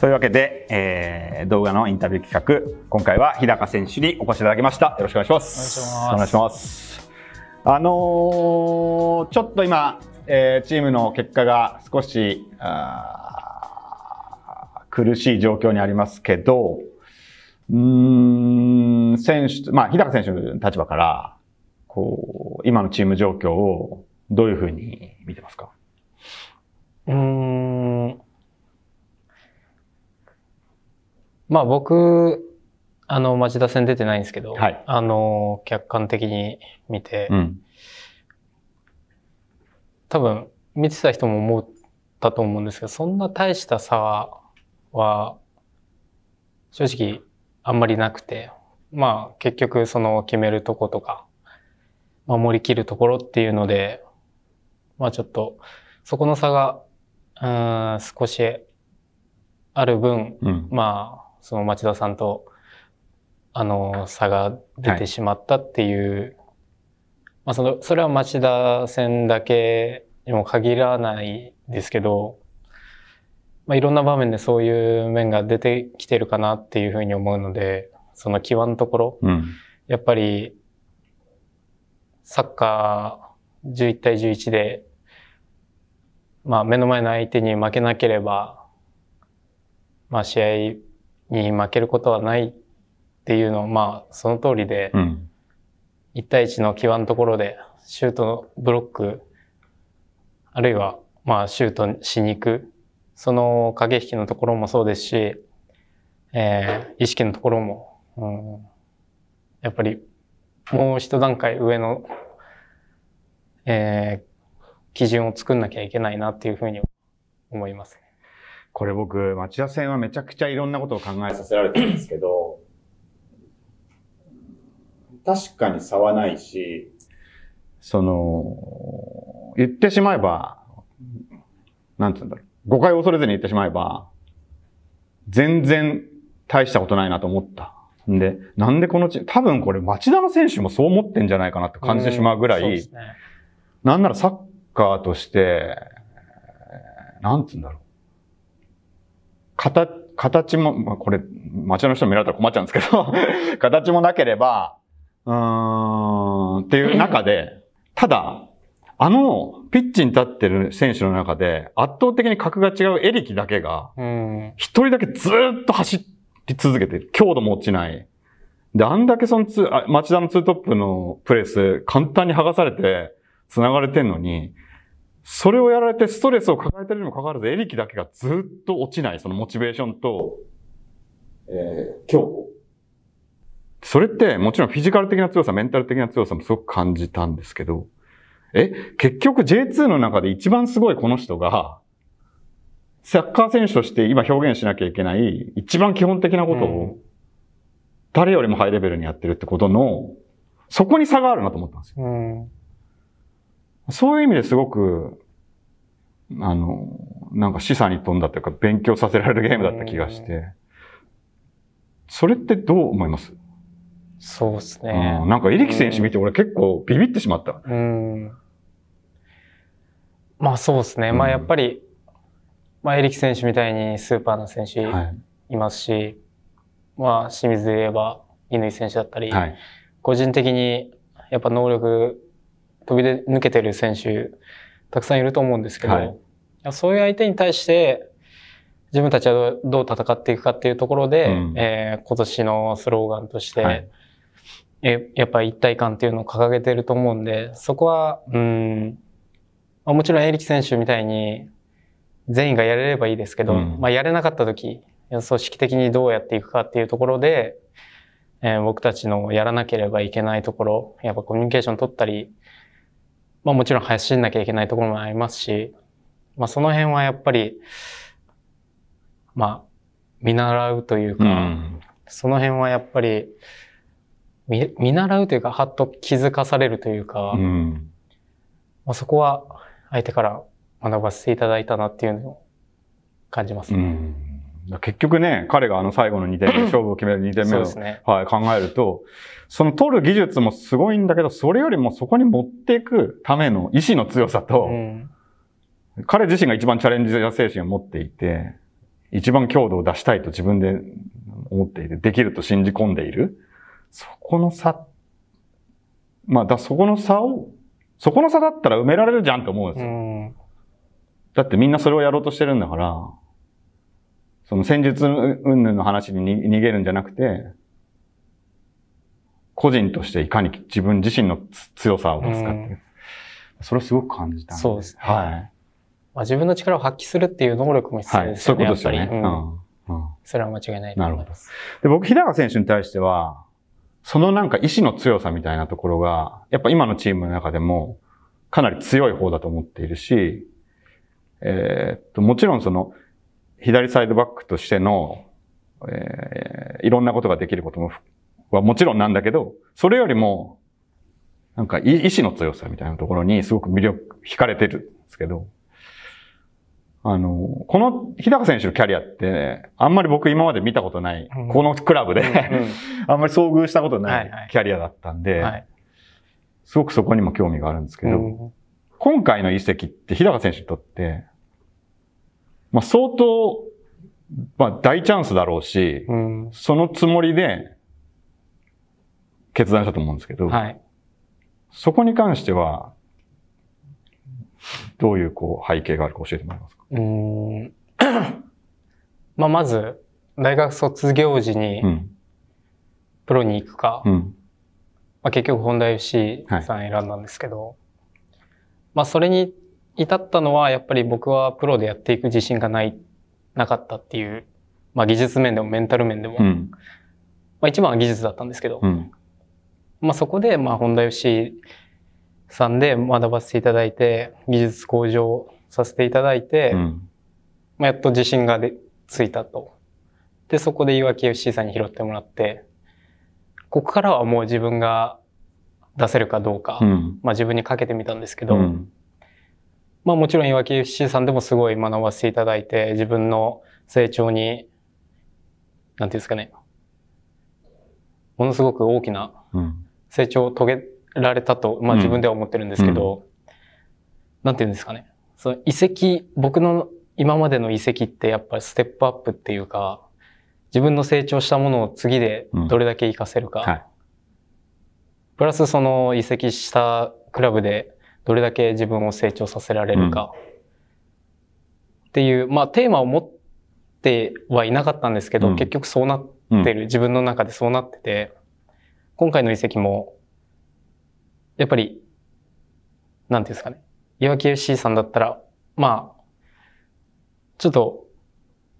というわけで、えー、動画のインタビュー企画、今回は日高選手にお越しいただきました。よろしくお願いします。お願いします。あのー、ちょっと今、えー、チームの結果が少し苦しい状況にありますけど、うん、選手、まあ、日高選手の立場から、こう、今のチーム状況をどういうふうに見てますかうん、まあ僕、あの、町田戦出てないんですけど、はい、あの、客観的に見て、うん、多分、見てた人も思ったと思うんですけど、そんな大した差は、正直、あんまりなくて、まあ、結局、その、決めるとことか、守りきるところっていうので、まあちょっと、そこの差が、うん、少しある分、うん、まあ、その町田さんと、あの、差が出てしまったっていう、はい、まあ、その、それは町田戦だけにも限らないですけど、まあ、いろんな場面でそういう面が出てきてるかなっていうふうに思うので、その際のところ、うん、やっぱり、サッカー11対11で、まあ、目の前の相手に負けなければ、まあ、試合に負けることはないっていうのは、まあ、その通りで、うん、1対1の際のところで、シュートのブロック、あるいは、まあ、シュートしに行く、その駆け引きのところもそうですし、えー、意識のところも、うん、やっぱり、もう一段階上の、えー、基準を作んなきゃいけないなっていうふうに思いますね。これ僕、町田線はめちゃくちゃいろんなことを考えさせられたんですけど、確かに差はないし、その、言ってしまえば、なんつうんだろう。誤解を恐れずに言ってしまえば、全然大したことないなと思った。んで、なんでこのチ多分これ町田の選手もそう思ってんじゃないかなって感じてしまうぐらい、ね、なんならサッカーとして、なんつうんだろう。形、も、まこれ、町の人見られたら困っちゃうんですけど 形もなければ、うーん、っていう中で、ただ、あの、ピッチに立ってる選手の中で、圧倒的に格が違うエリキだけが、一人だけずっと走り続けてる。強度も落ちない。で、あんだけそのツあ、町田のツートップのプレス、簡単に剥がされて、繋がれてんのに、それをやられてストレスを抱えてるにもかかわらず、エリキだけがずっと落ちない、そのモチベーションと、えー、日？それってもちろんフィジカル的な強さ、メンタル的な強さもすごく感じたんですけど、え、結局 J2 の中で一番すごいこの人が、サッカー選手として今表現しなきゃいけない一番基本的なことを、誰よりもハイレベルにやってるってことの、そこに差があるなと思ったんですよ。うんそういう意味ですごく、あの、なんか示唆に富んだというか、勉強させられるゲームだった気がして、それってどう思いますそうですね、うん。なんか、エリキ選手見て、俺結構ビビってしまった。うん。まあそうですね。まあやっぱり、まあエリキ選手みたいにスーパーな選手いますし、はい、まあ清水で言えば乾選手だったり、はい、個人的にやっぱ能力飛びで抜けてる選手、たくさんいると思うんですけど、はい、そういう相手に対して、自分たちはどう戦っていくかっていうところで、うん、えー、今年のスローガンとして、はい、えやっぱり一体感っていうのを掲げてると思うんで、そこは、うん、まあ、もちろんエリキ選手みたいに全員がやれればいいですけど、うん、まあ、やれなかった時、組織的にどうやっていくかっていうところで、えー、僕たちのやらなければいけないところ、やっぱコミュニケーション取ったり、まあもちろん走んなきゃいけないところもありますし、まあその辺はやっぱり、まあ見習うというか、うん、その辺はやっぱり見、見習うというか、はっと気づかされるというか、うん、まあそこは相手から学ばせていただいたなっていうのを感じますね。うん結局ね、彼があの最後の2点目、勝負を決める2点目を、ね、はい、考えると、その取る技術もすごいんだけど、それよりもそこに持っていくための意志の強さと、うん、彼自身が一番チャレンジや精神を持っていて、一番強度を出したいと自分で思っていて、できると信じ込んでいる。そこの差、まあ、だそこの差を、そこの差だったら埋められるじゃんって思うんですよ。うん、だってみんなそれをやろうとしてるんだから、その戦術云々の話に逃げるんじゃなくて、個人としていかに自分自身の強さを出すかっていう。それをすごく感じた、ね、そうですね。はい。まあ、自分の力を発揮するっていう能力も必要ですよね。はい、そういうことですよね。うん、うん、それは間違いないと思います。で僕、日高選手に対しては、そのなんか意志の強さみたいなところが、やっぱ今のチームの中でも、かなり強い方だと思っているし、えー、っと、もちろんその、左サイドバックとしての、えー、いろんなことができることも、はもちろんなんだけど、それよりも、なんか意志の強さみたいなところにすごく魅力、惹かれてるんですけど、あの、この日高選手のキャリアって、ね、あんまり僕今まで見たことない、うん、このクラブで あんまり遭遇したことないキャリアだったんで、はいはいすごくそこにも興味があるんですけど、うん、今回の遺跡って日高選手にとって、まあ相当、まあ大チャンスだろうし、うん、そのつもりで決断したと思うんですけど、はい、そこに関しては、どういうこう背景があるか教えてもらえますかうん まあまず、大学卒業時に、プロに行くか、うん、まあ、結局本田 FC さん選んだんですけど、はい、まあそれに至ったのは、やっぱり僕はプロでやっていく自信がない、なかったっていう、まあ技術面でもメンタル面でも、うん、まあ一番は技術だったんですけど、うん、まあそこで、まあ本田義さんで学ばせていただいて、技術向上させていただいて、うん、まあやっと自信がでついたと。で、そこで岩木 FC さんに拾ってもらって、ここからはもう自分が出せるかどうか、まあ自分にかけてみたんですけど、まあもちろんいわき f さんでもすごい学ばせていただいて、自分の成長に、なんていうんですかね、ものすごく大きな成長を遂げられたと、まあ自分では思ってるんですけど、うんなんていうんですかね、その遺跡、僕の今までの遺跡ってやっぱりステップアップっていうか、自分の成長したものを次でどれだけ活かせるか、うんはい、プラスその移籍したクラブでどれだけ自分を成長させられるかっていう、まあテーマを持ってはいなかったんですけど、結局そうなってる、自分の中でそうなってて、今回の遺跡も、やっぱり、なんていうんですかね、岩木 FC さんだったら、まあ、ちょっと、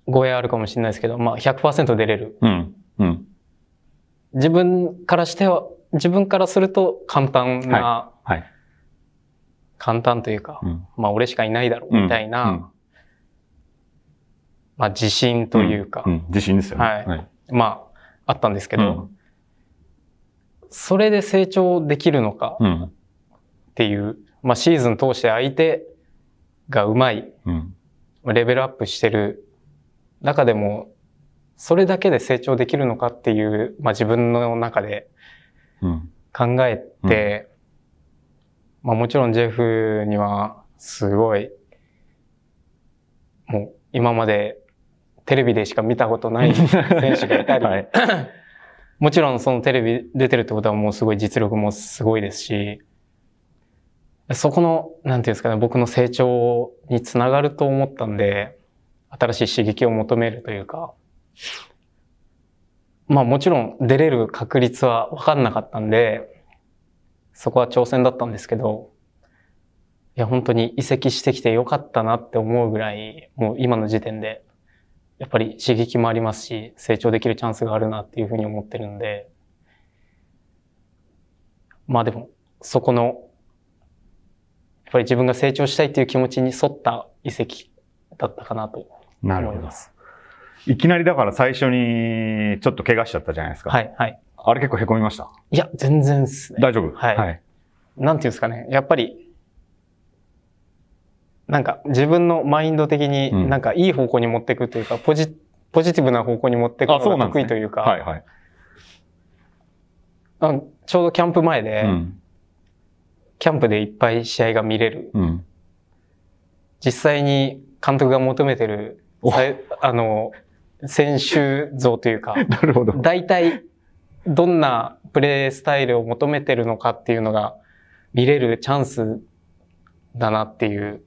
語弊あるかもしれないですけど、まあ100%出れる。うんうん、自分からしては、自分からすると簡単な、はいはい、簡単というか、うん、まあ俺しかいないだろうみたいな、うんうん、まあ自信というか、自信ですよね。はい。はい、まあ、あったんですけど、それで成長できるのかっていう、まあシーズン通して相手がうまい、レベルアップしてる中でも、それだけで成長できるのかっていう、まあ自分の中で考えて、まあもちろんジェフにはすごい、もう今までテレビでしか見たことない 選手がいたり、はい、もちろんそのテレビ出てるってことはもうすごい実力もすごいですし、そこの、なんていうんですかね、僕の成長につながると思ったんで、新しい刺激を求めるというか、まあもちろん出れる確率は分かんなかったんで、そこは挑戦だったんですけど、いや、本当に移籍してきてよかったなって思うぐらい、もう今の時点で、やっぱり刺激もありますし、成長できるチャンスがあるなっていうふうに思ってるんで、まあでも、そこの、やっぱり自分が成長したいっていう気持ちに沿った移籍だったかなと思います。いきなりだから最初にちょっと怪我しちゃったじゃないですか。はい、はい。あれ結構凹みましたいや、全然っすね。大丈夫はい。はい、なんていうんですかね。やっぱり、なんか自分のマインド的に、なんかいい方向に持っていくというか、うん、ポジ、ポジティブな方向に持っていくのが得意というか。うね、はいはい。ちょうどキャンプ前で、うん、キャンプでいっぱい試合が見れる。うん、実際に監督が求めてる、あの、選手像というか、なるほど。大体、どんなプレースタイルを求めてるのかっていうのが見れるチャンスだなっていう。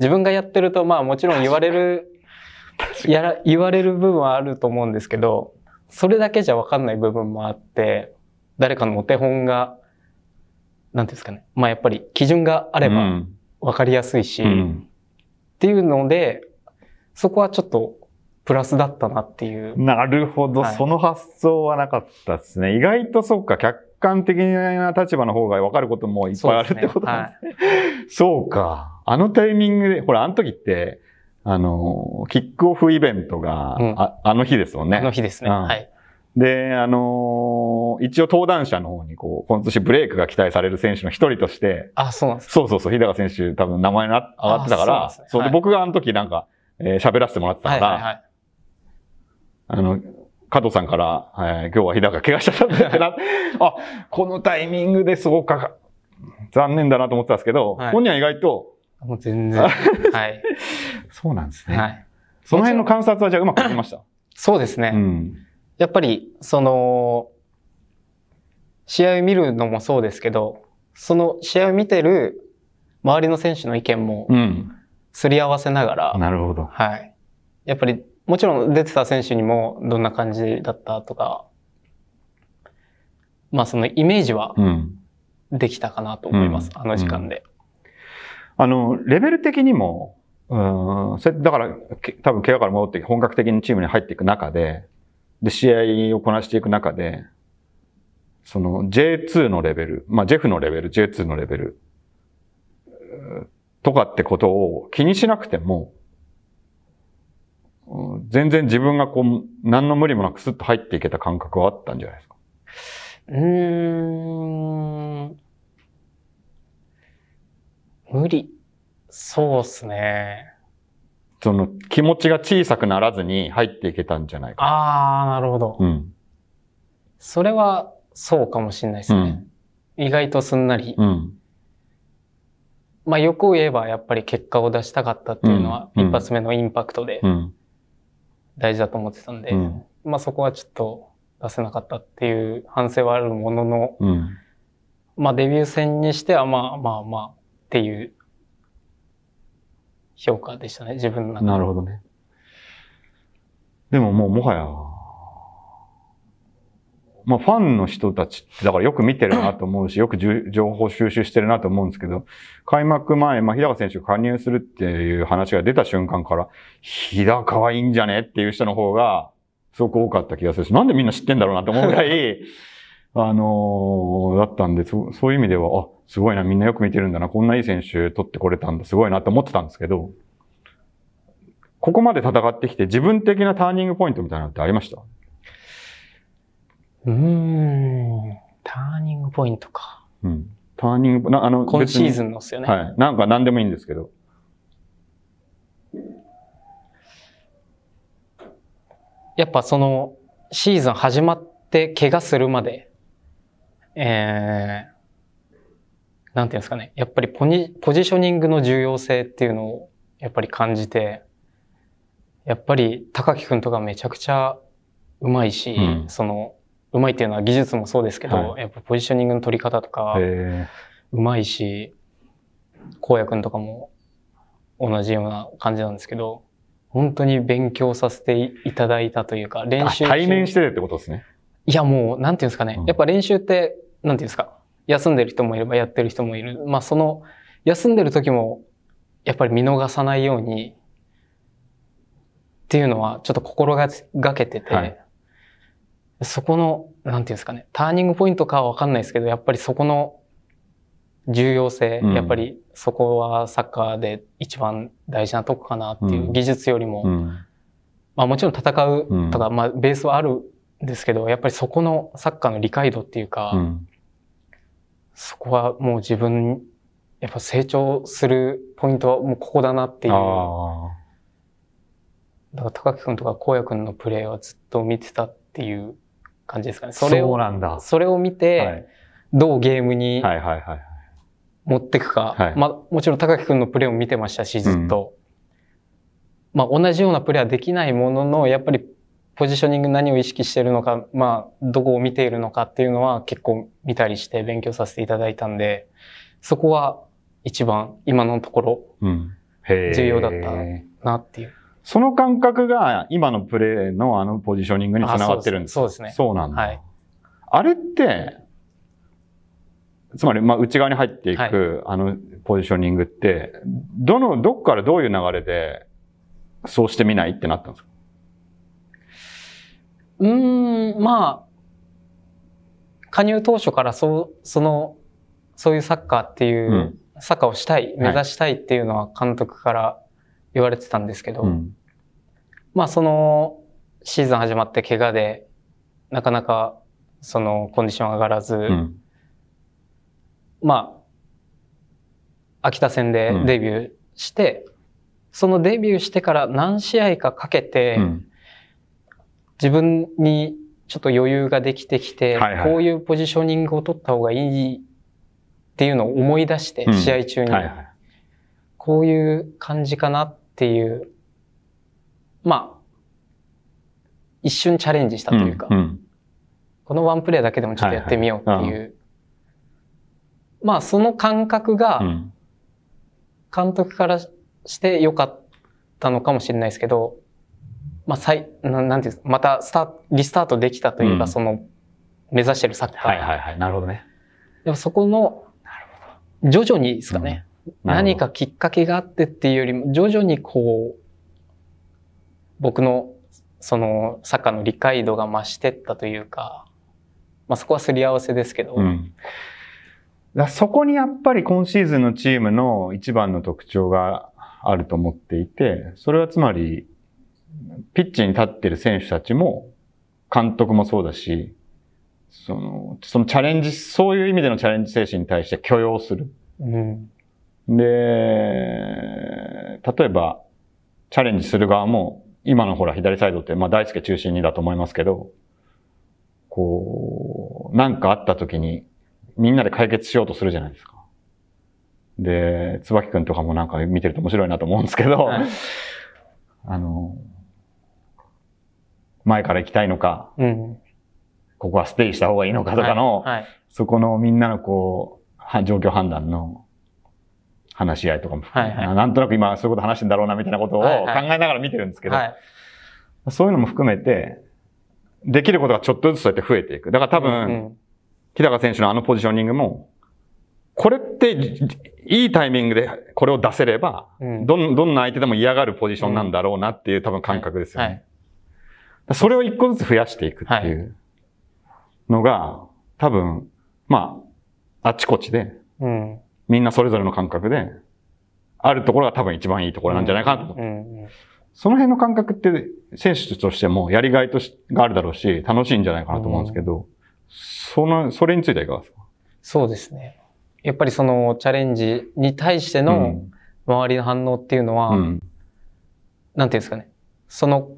自分がやってると、まあもちろん言われる、やら、言われる部分はあると思うんですけど、それだけじゃわかんない部分もあって、誰かのお手本が、なんていうんですかね。まあやっぱり基準があればわかりやすいし、うん、っていうので、そこはちょっとプラスだったなっていう。なるほど、はい、その発想はなかったですね。意外とそうか、客観的な立場の方が分かることもいっぱいあるってことですね。そう,、ねはい、そうか。あのタイミングで、ほら、あの時って、あの、キックオフイベントが、うん、ああの日ですもんね。あの日ですね。うん、はい。で、あのー、一応登壇者の方にこう、今年ブレイクが期待される選手の一人として、あ、そうなんです、かそうそうそう、日高選手多分名前が上がってたから、そ,、ね、そうで、はい、僕があの時なんか、えー、喋らせてもらってたから、はいはいはい、あの、加藤さんから、えー、今日は日高怪我しちゃったんだな。あ、このタイミングですごく残念だなと思ってたんですけど、はい、本人は意外と。もう全然。はい。そうなんですね。はい。その辺の観察はじゃあうまくいきましたそうですね。うん、やっぱり、その、試合を見るのもそうですけど、その試合を見てる周りの選手の意見も、すり合わせながら、なるほど。はい。やっぱりもちろん出てた選手にもどんな感じだったとか、まあそのイメージはできたかなと思います、うん、あの時間で、うん、あの、レベル的にも、うん、それだから、多分怪我から戻って本格的にチームに入っていく中で、で、試合をこなしていく中で、その J2 のレベル、まあ、ジェフのレベル、J2 のレベル、とかってことを気にしなくても、全然自分がこう、何の無理もなくスッと入っていけた感覚はあったんじゃないですかうーん。無理。そうっすね。その気持ちが小さくならずに入っていけたんじゃないか。ああ、なるほど。うん。それはそうかもしれないですね。うん、意外とすんなり。うん。まあ、よく言えばやっぱり結果を出したかったっていうのは、一発目のインパクトで。うん、うん大事だと思ってたんで、うん、まあそこはちょっと出せなかったっていう反省はあるものの、うん、まあデビュー戦にしてはまあまあまあっていう評価でしたね、自分の中で。なるほどね。でももうもはやまあ、ファンの人たちってだからよく見てるなと思うし、よく情報収集してるなと思うんですけど、開幕前、まあ、日高選手加入するっていう話が出た瞬間から、日高はいいんじゃねっていう人の方が、すごく多かった気がするし、なんでみんな知ってんだろうなと思うぐらい、あのー、だったんで、そそういう意味では、あ、すごいな、みんなよく見てるんだな、こんないい選手取ってこれたんだ、すごいなと思ってたんですけど、ここまで戦ってきて自分的なターニングポイントみたいなのってありましたうーん、ターニングポイントか。うん。ターニング、なあの、今シーズンのっすよね。はい。なんか何でもいいんですけど。やっぱその、シーズン始まって怪我するまで、えー、なんていうんですかね、やっぱりポニポジショニングの重要性っていうのをやっぱり感じて、やっぱり高木くんとかめちゃくちゃうまいし、うん、その、うまいっていうのは技術もそうですけど、はい、やっぱポジショニングの取り方とか、うまいし、こうやくんとかも同じような感じなんですけど、本当に勉強させていただいたというか、練習。対面してるってことですね。いや、もう、なんていうんですかね。うん、やっぱ練習って、なんていうんですか。休んでる人もいればやってる人もいる。まあ、その、休んでる時も、やっぱり見逃さないように、っていうのは、ちょっと心がけてて、はい、そこの、なんていうんですかね、ターニングポイントかはわかんないですけど、やっぱりそこの重要性、うん、やっぱりそこはサッカーで一番大事なとこかなっていう、技術よりも、うん、まあもちろん戦うとか、まあベースはあるんですけど、やっぱりそこのサッカーの理解度っていうか、そこはもう自分、やっぱ成長するポイントはもうここだなっていう。だから高木君とか荒野君のプレーはずっと見てたっていう感じですかね。それを、それを見て、どうゲームに持っていくか。はい、まあ、もちろん高木君のプレーを見てましたし、ずっと。うん、まあ、同じようなプレーはできないものの、やっぱりポジショニング何を意識してるのか、まあ、どこを見ているのかっていうのは結構見たりして勉強させていただいたんで、そこは一番今のところ重要だったなっていう。うんその感覚が今のプレーのあのポジショニングにつながってるんですそうですね。そうなんだ。はい、あれって、つまり、まあ、内側に入っていく、あのポジショニングって、どの、どっからどういう流れで、そうしてみないってなったんですかうん、まあ、加入当初からそう、その、そういうサッカーっていう、うん、サッカーをしたい、目指したいっていうのは監督から言われてたんですけど、うん、まあそのシーズン始まって怪我でなかなかそのコンディション上がらず、うん、まあ秋田戦でデビューして、うん、そのデビューしてから何試合かかけて、自分にちょっと余裕ができてきて、はいはい、こういうポジショニングを取った方がいいっていうのを思い出して、試合中に、こういう感じかなっっていう、まあ、一瞬チャレンジしたというか、うんうん、このワンプレーだけでもちょっとやってみようっていう、はいはい、まあその感覚が、監督からして良かったのかもしれないですけど、まあ再、ななんていうんですか、またスタリスタートできたというか、うん、その、目指してるサッカー。はいはいはい、なるほどね。でもそこの、徐々にですかね、何かきっかけがあってっていうよりも、徐々にこう、僕のそのサッカーの理解度が増してったというか、まあ、そこはすり合わせですけど、うん、だそこにやっぱり今シーズンのチームの一番の特徴があると思っていてそれはつまりピッチに立ってる選手たちも監督もそうだしそのそのチャレンジそういう意味でのチャレンジ精神に対して許容する、うん、で、例えば、チャレンジする側も、今のほら左サイドって、まあ大輔中心にだと思いますけど、こう、なんかあった時に、みんなで解決しようとするじゃないですか。で、椿くんとかもなんか見てると面白いなと思うんですけど、あの、前から行きたいのか、うん、ここはステイした方がいいのかとかの、はいはい、そこのみんなのこう、状況判断の話し合いとかも、はいはい、なんとなく今そういうこと話してんだろうなみたいなことを考えながら見てるんですけど、はいはい、そういうのも含めて、できることがちょっとずつそうやって増えていく。だから多分、うんうん、日高選手のあのポジショニングも、これって、いいタイミングでこれを出せれば、うん、どん、どんな相手でも嫌がるポジションなんだろうなっていう多分感覚ですよね。はい、それを一個ずつ増やしていくっていうのが、多分、まあ、あちこちで、うんみんなそれぞれの感覚で、あるところが多分一番いいところなんじゃないかなと思って。うんうん、その辺の感覚って選手としてもやりがいとしがあるだろうし、楽しいんじゃないかなと思うんですけど、その、それについてはいかがですかそうですね。やっぱりそのチャレンジに対しての周りの反応っていうのは、うん、なんていうんですかね。その、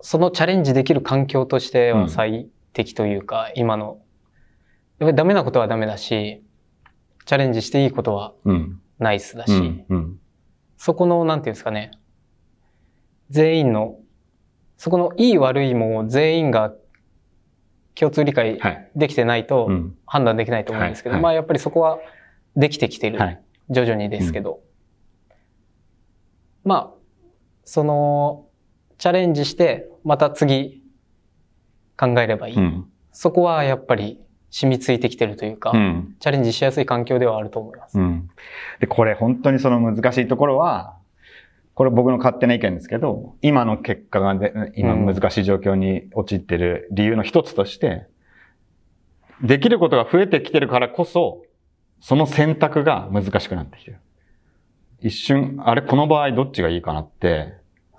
そのチャレンジできる環境としては最適というか、うん、今の。やっぱりダメなことはダメだし、チャレンジしていいことはナイスだし、うんうん、そこの、なんていうんですかね、全員の、そこのいい悪いも全員が共通理解できてないと判断できないと思うんですけど、はい、まあやっぱりそこはできてきてる。はい、徐々にですけど。うん、まあ、その、チャレンジして、また次考えればいい。そこはやっぱり染みついてきてるというか、うん、チャレンジしやすい環境ではあると思います。うん、で、これ本当にその難しいところは、これ僕の勝手な意見ですけど、今の結果がで、今難しい状況に陥ってる理由の一つとして、うん、できることが増えてきてるからこそ、その選択が難しくなってきてる。一瞬、あれ、この場合どっちがいいかなって、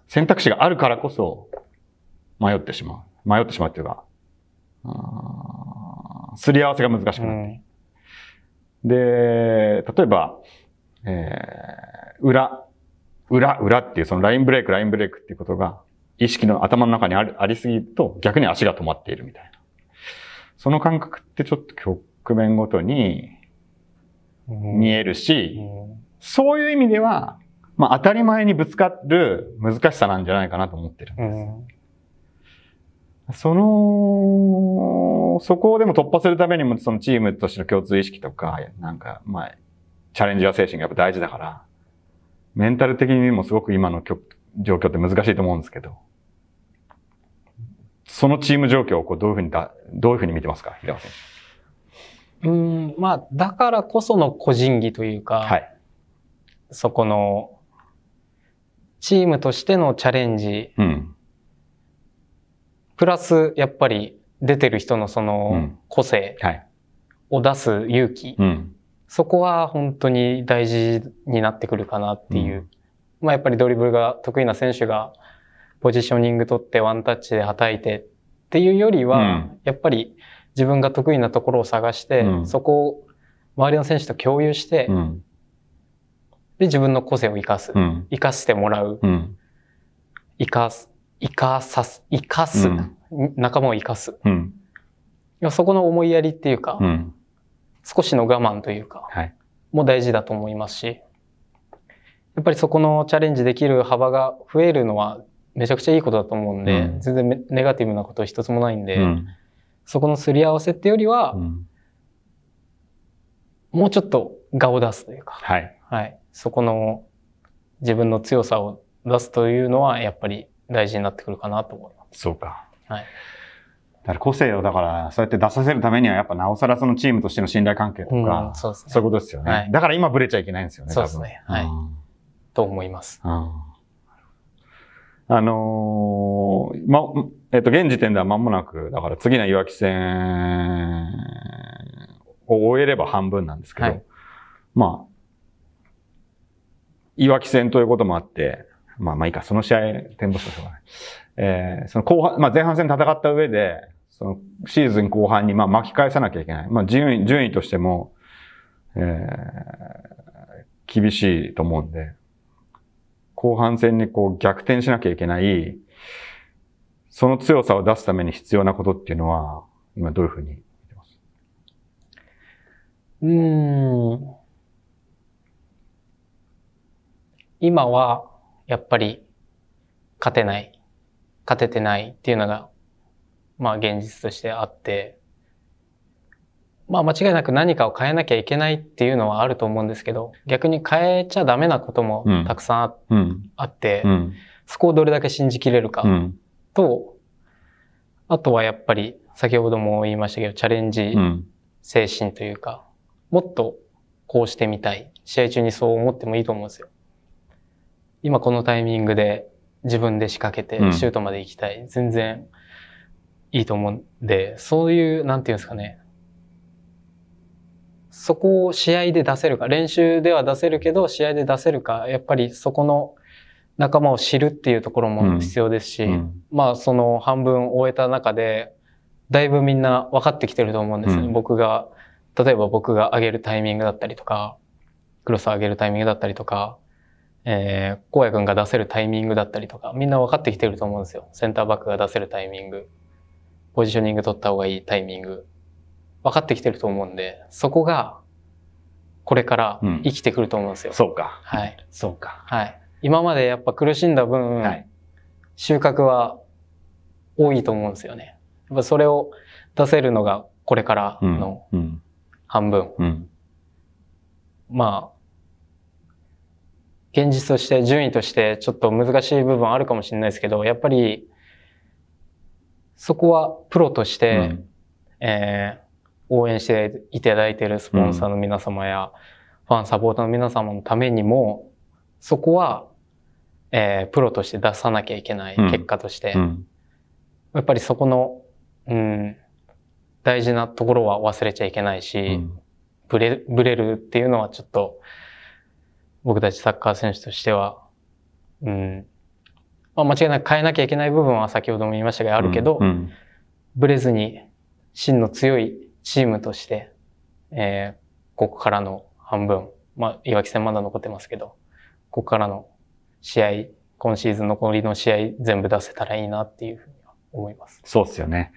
選択肢があるからこそ迷ってしまう。迷ってしまうっていうか、すり合わせが難しくなって、うん、で、例えば、えー、裏、裏、裏っていうそのラインブレイク、ラインブレイクっていうことが、意識の頭の中にありありすぎると逆に足が止まっているみたいな。その感覚ってちょっと局面ごとに見えるし、うんうん、そういう意味では、まあ当たり前にぶつかる難しさなんじゃないかなと思ってるんです。その、そこをでも突破するためにも、そのチームとしての共通意識とか、なんか、まあ、チャレンジャー精神がやっぱ大事だから、メンタル的にもすごく今の状況って難しいと思うんですけど、そのチーム状況をこうどういうふうにだ、どういうふうに見てますか、平尾選手。うん、まあ、だからこその個人技というか、はい、そこの、チームとしてのチャレンジ、うんプラスやっぱり出てる人のその個性を出す勇気、うんはいそこは本当に大事になってくるかなっていう、うん、まあやっぱりドリブルが得意な選手がポジショニング取ってワンタッチで叩いてっていうよりは、やっぱり自分が得意なところを探して、そこを周りの選手と共有して、で自分の個性を生かす、生かしてもらう、生かす生かさす、生かす、うん、仲間を生かす。うん、そこの思いやりっていうか、うん、少しの我慢というか、はい、も大事だと思いますし、やっぱりそこのチャレンジできる幅が増えるのはめちゃくちゃいいことだと思うんで、うん、全然ネガティブなこと一つもないんで、うん、そこのすり合わせってよりは、うん、もうちょっと我を出すというか、はい、はい、そこの自分の強さを出すというのはやっぱり大事になってくるかなと思います。そうか。はい。だから個性をだから、そうやって出させるためには、やっぱなおさらそのチームとしての信頼関係とか、うん、そうですね。そういうことですよね。はい、だから今ブレちゃいけないんですよね、そうですね。はい、と思います。うん、あのー、ま、えっと、現時点では間もなく、だから次の岩木戦を終えれば半分なんですけど、はい、まあ、いわき戦ということもあって、まあまあいいか、その試合、展望したしょうない。えー、その後半、まあ前半戦戦った上で、そのシーズン後半にまあ巻き返さなきゃいけない。まあ順位、順位としても、えー、厳しいと思うんで、後半戦にこう逆転しなきゃいけない、その強さを出すために必要なことっていうのは、今どういうふうに見てますうん。今は、やっぱり勝てない、勝ててないっていうのが、まあ現実としてあって、まあ間違いなく何かを変えなきゃいけないっていうのはあると思うんですけど、逆に変えちゃダメなこともたくさんあ,、って、そこをどれだけ信じきれるかと、あとはやっぱり先ほども言いましたけど、チャレンジ精神というか、もっとこうしてみたい。試合中にそう思ってもいいと思うんですよ。今このタイミングで自分で仕掛けてシュートまで行きたい、うん、全然いいと思うんで、そういう、なんていうんですかね、そこを試合で出せるか、練習では出せるけど、試合で出せるか、やっぱりそこの仲間を知るっていうところも必要ですし、うん、まあその半分終えた中で、だいぶみんな分かってきてると思うんですね。うん、僕が、例えば僕が上げるタイミングだったりとか、クロス上げるタイミングだったりとか、えー、荒野んが出せるタイミングだったりとか、みんな分かってきてると思うんですよ。センターバックが出せるタイミング、ポジショニング取った方がいいタイミング、分かってきてると思うんで、そこが、これから生きてくると思うんですよ。うん、そうか。はい。そうか。はい。今までやっぱ苦しんだ分、はい、収穫は多いと思うんですよね。やっぱそれを出せるのがこれからの半分。うんうん、ま現実として順位としてちょっと難しい部分あるかもしれないですけど、やっぱりそこはプロとして、うん、えー、応援していただいているスポンサーの皆様や、ファンサポーターの皆様のためにも、そこは、えー、プロとして出さなきゃいけない結果として、うん、やっぱりそこの、うん、大事なところは忘れちゃいけないし、うん、ブレ、ブレるっていうのはちょっと、僕たちサッカー選手としては、うん、まあ、間違いなく変えなきゃいけない部分は先ほども言いましたがあるけど、うんうん、ブレずに真の強いチームとして、えー、ここからの半分、まあ、いわき戦まだ残ってますけど、ここからの試合、今シーズン残りの試合全部出せたらいいなっていうふうには思います。そうっすよね。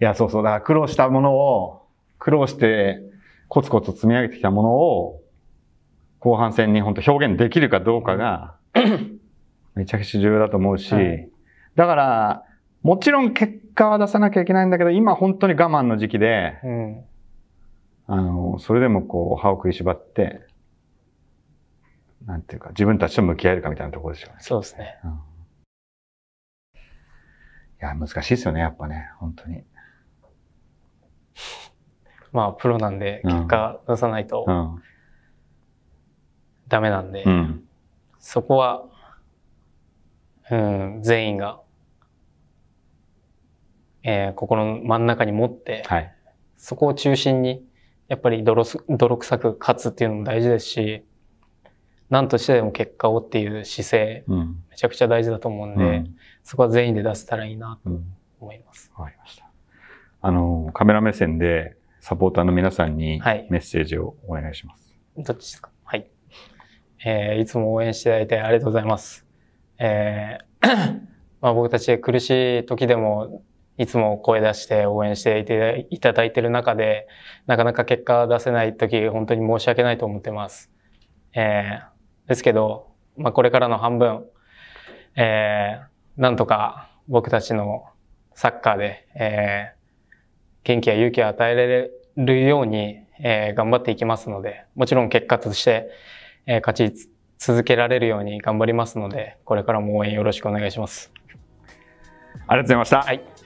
いや、そうそう。だから苦労したものを、苦労してコツコツ積み上げてきたものを、後半戦に本当表現できるかどうかが、めちゃくちゃ重要だと思うし、はい、だから、もちろん結果は出さなきゃいけないんだけど、今本当に我慢の時期で、うん、あの、それでもこう、歯を食いしばって、なんていうか、自分たちと向き合えるかみたいなところでしょうね。そうですね。うん、いや、難しいですよね、やっぱね、本当に。まあ、プロなんで、結果出さないと、うん、ダメなんで、うん、そこは、うん、全員が、えー、心の真ん中に持って、はい、そこを中心に、やっぱり泥泥臭く勝つっていうのも大事ですし、何としてでも結果をっていう姿勢、うん、めちゃくちゃ大事だと思うんで、うん、そこは全員で出せたらいいなと思います。わ、うん、かりました。あの、カメラ目線でサポーターの皆さんにメッセージをお願いします。はい、どっちですかえー、いつも応援していただいてありがとうございます。えー まあ、僕たち苦しい時でもいつも声出して応援していただいている中で、なかなか結果出せない時、本当に申し訳ないと思ってます。えー、ですけど、まあ、これからの半分、えー、なんとか僕たちのサッカーで、えー、元気や勇気を与えられるように、えー、頑張っていきますので、もちろん結果として、え勝ち続けられるように頑張りますので、これからも応援よろしくお願いします。ありがとうございました。はい